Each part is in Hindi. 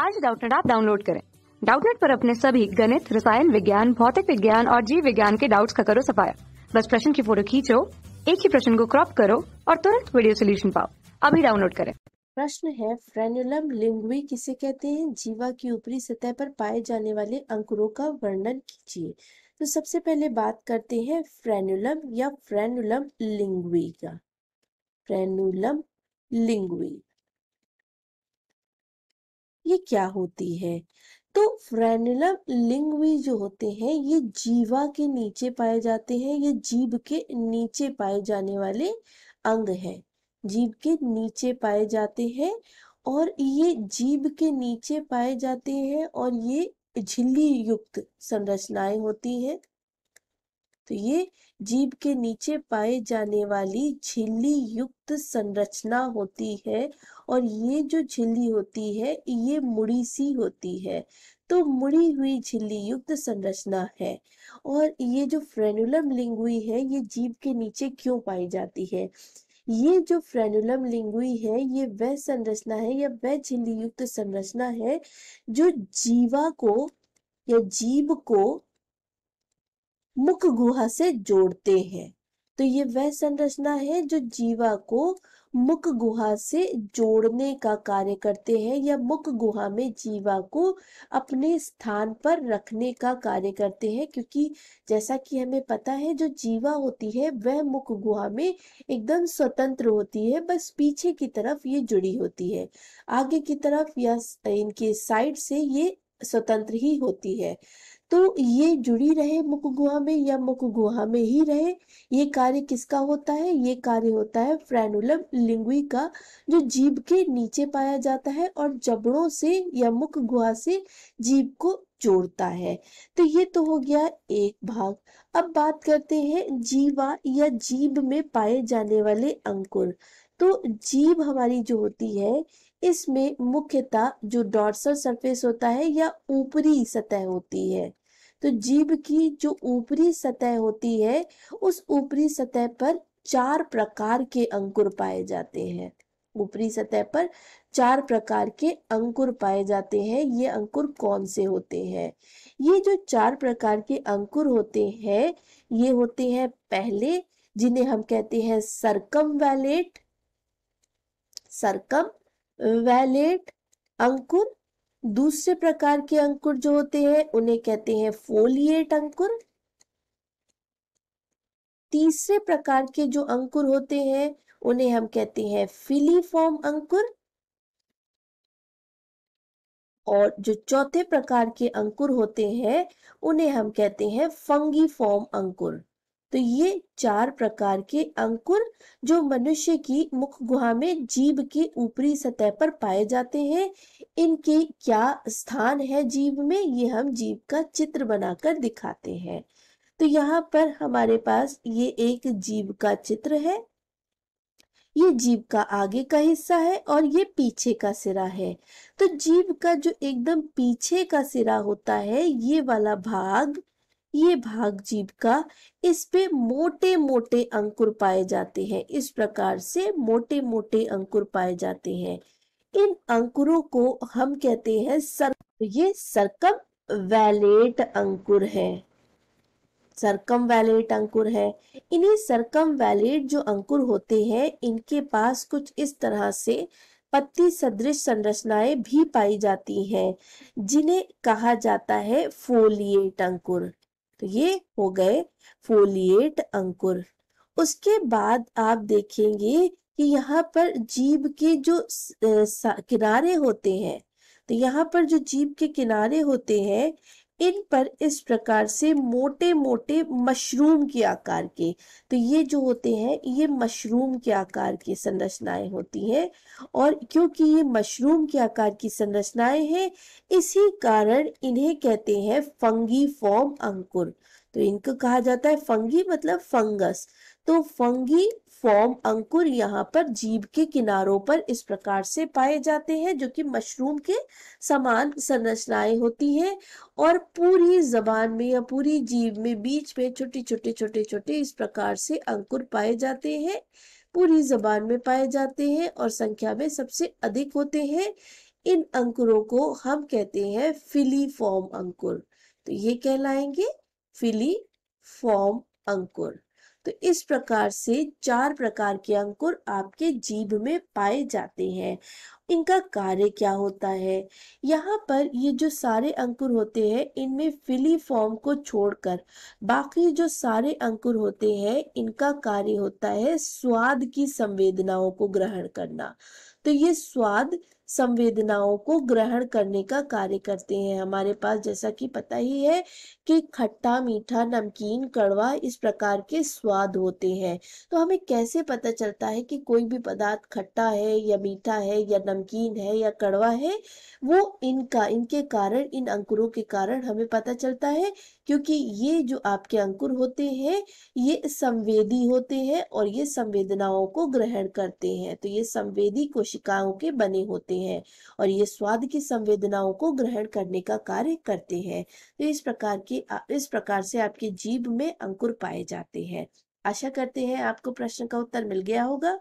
आज डाउटनेट आप डाउनलोड करें डाउटनेट पर अपने सभी गणित रसायन विज्ञान भौतिक विज्ञान और जीव विज्ञान के डाउट्स का करो सफाया बस प्रश्न की फोटो खींचो एक ही प्रश्न को क्रॉप करो और तुरंत वीडियो सोल्यूशन पाओ अभी डाउनलोड करें प्रश्न है फ्रेनुलम लिंगुई किसे कहते हैं जीवा की ऊपरी सतह पर पाए जाने वाले अंकुरों का वर्णन कीजिए तो सबसे पहले बात करते हैं फ्रेनुलम या फ्रेनुलम लिंगुई का फ्रेनुलम लिंगुई ये क्या होती है तो फ्रेनुलम लिंगवी जो होते हैं ये जीवा के नीचे पाए जाते हैं ये जीभ के नीचे पाए जाने वाले अंग है जीभ के नीचे पाए जाते हैं और ये जीभ के नीचे पाए जाते हैं और ये झिल्ली युक्त संरचनाएं होती हैं तो ये जीव के नीचे पाए जाने वाली झिल्ली युक्त संरचना होती है और ये जो झिल्ली होती है ये मुड़ी सी होती है तो मुड़ी हुई झिल्ली युक्त संरचना है और ये जो फ्रेनुलम लिंगुई है ये जीव के नीचे क्यों पाई जाती है ये जो फ्रेनुलम लिंगुई है ये वह संरचना है या वह झिल्ली युक्त संरचना है जो जीवा को या जीव को मुख गुहा से जोड़ते हैं तो ये वह संरचना है जो जीवा को मुख गुहा से जोड़ने का कार्य करते हैं या मुख गुहा में जीवा को अपने स्थान पर रखने का कार्य करते हैं क्योंकि जैसा कि हमें पता है जो जीवा होती है वह मुख गुहा में एकदम स्वतंत्र होती है बस पीछे की तरफ ये जुड़ी होती है आगे की तरफ या इनके साइड से ये स्वतंत्र ही होती है तो ये जुड़ी रहे मुख गुहा में या मुख गुहा में ही रहे ये कार्य किसका होता है ये कार्य होता है फ्रेनुलम लिंगुई का जो जीभ के नीचे पाया जाता है और जबड़ों से या मुख गुहा से जीव को जोड़ता है तो ये तो हो गया एक भाग अब बात करते हैं जीवा या जीव में पाए जाने वाले अंकुर तो जीव हमारी जो होती है इसमें मुख्यतः जो डॉर्सल सरफेस होता है या ऊपरी सतह होती है तो जीभ की जो ऊपरी सतह होती है उस ऊपरी सतह पर चार प्रकार के अंकुर पाए जाते हैं ऊपरी सतह पर चार प्रकार के अंकुर पाए जाते हैं ये अंकुर कौन से होते हैं ये जो चार प्रकार के अंकुर होते हैं ये होते हैं पहले जिन्हें हम कहते हैं सरकम वैलेट सरकम वैलेट अंकुर दूसरे प्रकार के अंकुर जो होते हैं उन्हें कहते हैं फोलिएट अंकुर तीसरे प्रकार के जो अंकुर होते हैं उन्हें हम कहते हैं फिलीफॉर्म अंकुर और जो चौथे प्रकार के अंकुर होते हैं उन्हें हम कहते हैं फंगी फॉर्म अंकुर तो ये चार प्रकार के अंकुर जो मनुष्य की मुख गुहा में जीव के ऊपरी सतह पर पाए जाते हैं इनके क्या स्थान है जीव में ये हम जीव का चित्र बनाकर दिखाते हैं तो यहाँ पर हमारे पास ये एक जीव का चित्र है ये जीव का आगे का हिस्सा है और ये पीछे का सिरा है तो जीव का जो एकदम पीछे का सिरा होता है ये वाला भाग ये भाग जीभ का इस पे मोटे मोटे अंकुर पाए जाते हैं इस प्रकार से मोटे मोटे अंकुर पाए जाते हैं इन अंकुरों को हम कहते हैं सर ये सरकम वैलेट अंकुर है सरकम वैलेट अंकुर है इन्हें सरकम वैलेट जो अंकुर होते हैं इनके पास कुछ इस तरह से पत्ती सदृश संरचनाएं भी पाई जाती हैं जिन्हें कहा जाता है फोलिएट अंकुर तो ये हो गए फोलिएट अंकुर उसके बाद आप देखेंगे कि यहाँ पर जीभ के जो किनारे होते हैं तो यहाँ पर जो जीभ के किनारे होते हैं इन पर इस प्रकार से मोटे मोटे मशरूम के आकार के तो ये जो होते हैं ये मशरूम के आकार की संरचनाएं होती हैं और क्योंकि ये मशरूम के आकार की संरचनाएं हैं इसी कारण इन्हें कहते हैं फंगी फॉर्म अंकुर तो इनको कहा जाता है फंगी मतलब फंगस तो फंगी फॉर्म अंकुर यहाँ पर जीव के किनारों पर इस प्रकार से पाए जाते हैं जो कि मशरूम के समान संरचनाएं होती हैं और पूरी जबान में या पूरी जीव में बीच में छोटे छोटे छोटे छोटे इस प्रकार से अंकुर पाए जाते हैं पूरी जबान में पाए जाते हैं और संख्या में सबसे अधिक होते हैं इन अंकुरों को हम कहते हैं फिली फॉर्म अंकुर तो ये कहलाएंगे फिली फॉर्म अंकुर तो इस प्रकार से चार प्रकार के अंकुर आपके जीभ में पाए जाते हैं इनका कार्य क्या होता है यहाँ पर ये जो सारे अंकुर होते हैं इनमें फिली फॉर्म को छोड़कर बाकी जो सारे अंकुर होते हैं इनका कार्य होता है स्वाद की संवेदनाओं को ग्रहण करना तो ये स्वाद संवेदनाओं को ग्रहण करने का कार्य करते हैं हमारे पास जैसा कि पता ही है कि खट्टा मीठा नमकीन कड़वा इस प्रकार के स्वाद होते हैं तो हमें कैसे पता चलता है कि कोई भी पदार्थ खट्टा है या मीठा है या नमकीन है या कड़वा है वो इनका इनके कारण इन अंकुरों के कारण हमें पता चलता है क्योंकि ये जो आपके अंकुर होते हैं ये संवेदी होते हैं और ये संवेदनाओं को ग्रहण करते हैं तो ये संवेदी कोशिकाओं के बने होते हैं और ये स्वाद की संवेदनाओं को ग्रहण करने का कार्य करते हैं तो इस प्रकार की इस प्रकार से आपके जीभ में अंकुर पाए जाते हैं आशा करते हैं आपको प्रश्न का उत्तर मिल गया होगा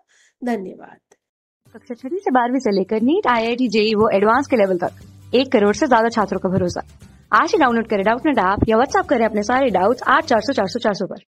धन्यवाद कक्षा छठी से बारहवीं से लेकर NEET I I T JEE वो एडवांस के लेवल तक एक करोड़ से ज्यादा छात्रों का भरोसा आज ही डाउनलोड करें डाउट नेट ऐप या व्हाट्सअप करें अपने सारे डाउट्स आठ चार सौ चार सौ चार सौ पर